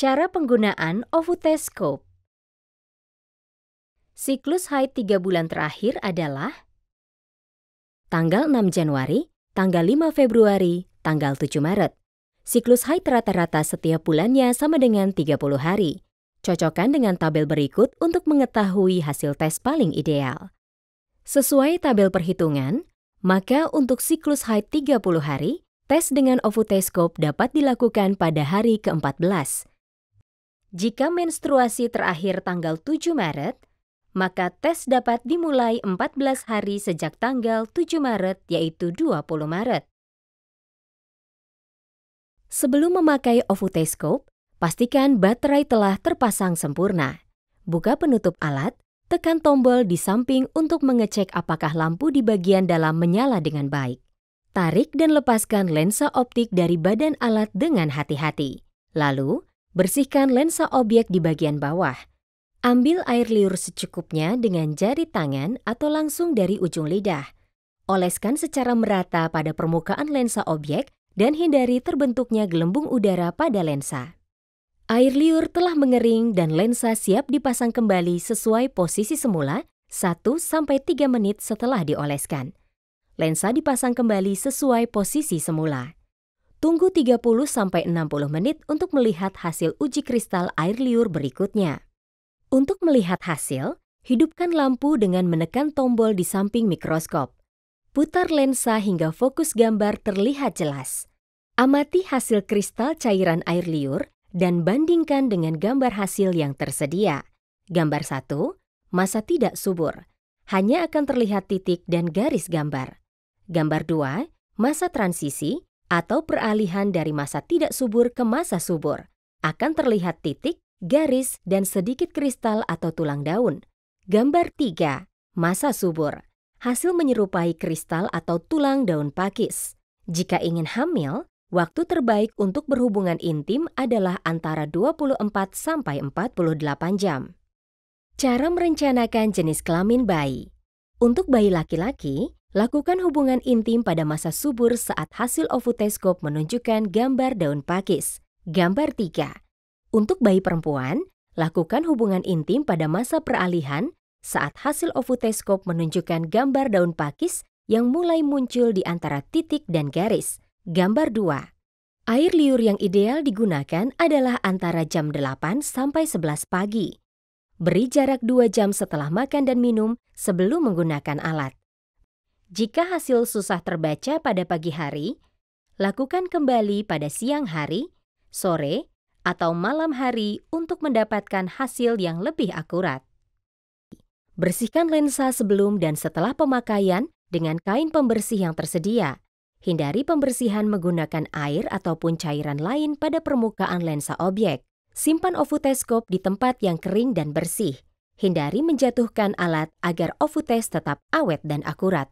Cara penggunaan ovuteskop Siklus haid tiga bulan terakhir adalah Tanggal 6 Januari, tanggal 5 Februari, tanggal 7 Maret. Siklus haid rata-rata setiap bulannya sama dengan 30 hari. Cocokkan dengan tabel berikut untuk mengetahui hasil tes paling ideal. Sesuai tabel perhitungan, maka untuk siklus haid 30 hari, tes dengan ovuteskop dapat dilakukan pada hari ke-14, jika menstruasi terakhir tanggal 7 Maret, maka tes dapat dimulai 14 hari sejak tanggal 7 Maret yaitu 20 Maret. Sebelum memakai ovutescope, pastikan baterai telah terpasang sempurna. Buka penutup alat, tekan tombol di samping untuk mengecek apakah lampu di bagian dalam menyala dengan baik. Tarik dan lepaskan lensa optik dari badan alat dengan hati-hati. Lalu, Bersihkan lensa objek di bagian bawah. Ambil air liur secukupnya dengan jari tangan atau langsung dari ujung lidah. Oleskan secara merata pada permukaan lensa objek dan hindari terbentuknya gelembung udara pada lensa. Air liur telah mengering dan lensa siap dipasang kembali sesuai posisi semula 1-3 menit setelah dioleskan. Lensa dipasang kembali sesuai posisi semula. Tunggu 30-60 menit untuk melihat hasil uji kristal air liur berikutnya. Untuk melihat hasil, hidupkan lampu dengan menekan tombol di samping mikroskop. Putar lensa hingga fokus gambar terlihat jelas. Amati hasil kristal cairan air liur dan bandingkan dengan gambar hasil yang tersedia. Gambar 1, masa tidak subur. Hanya akan terlihat titik dan garis gambar. Gambar 2, masa transisi, atau peralihan dari masa tidak subur ke masa subur. Akan terlihat titik, garis, dan sedikit kristal atau tulang daun. Gambar 3. Masa subur. Hasil menyerupai kristal atau tulang daun pakis. Jika ingin hamil, waktu terbaik untuk berhubungan intim adalah antara 24 sampai 48 jam. Cara merencanakan jenis kelamin bayi. Untuk bayi laki-laki, Lakukan hubungan intim pada masa subur saat hasil ovuteskop menunjukkan gambar daun pakis. Gambar 3. Untuk bayi perempuan, lakukan hubungan intim pada masa peralihan saat hasil ovuteskop menunjukkan gambar daun pakis yang mulai muncul di antara titik dan garis. Gambar 2. Air liur yang ideal digunakan adalah antara jam 8 sampai 11 pagi. Beri jarak 2 jam setelah makan dan minum sebelum menggunakan alat. Jika hasil susah terbaca pada pagi hari, lakukan kembali pada siang hari, sore, atau malam hari untuk mendapatkan hasil yang lebih akurat. Bersihkan lensa sebelum dan setelah pemakaian dengan kain pembersih yang tersedia. Hindari pembersihan menggunakan air ataupun cairan lain pada permukaan lensa objek. Simpan ofuteskop di tempat yang kering dan bersih. Hindari menjatuhkan alat agar ofutes tetap awet dan akurat.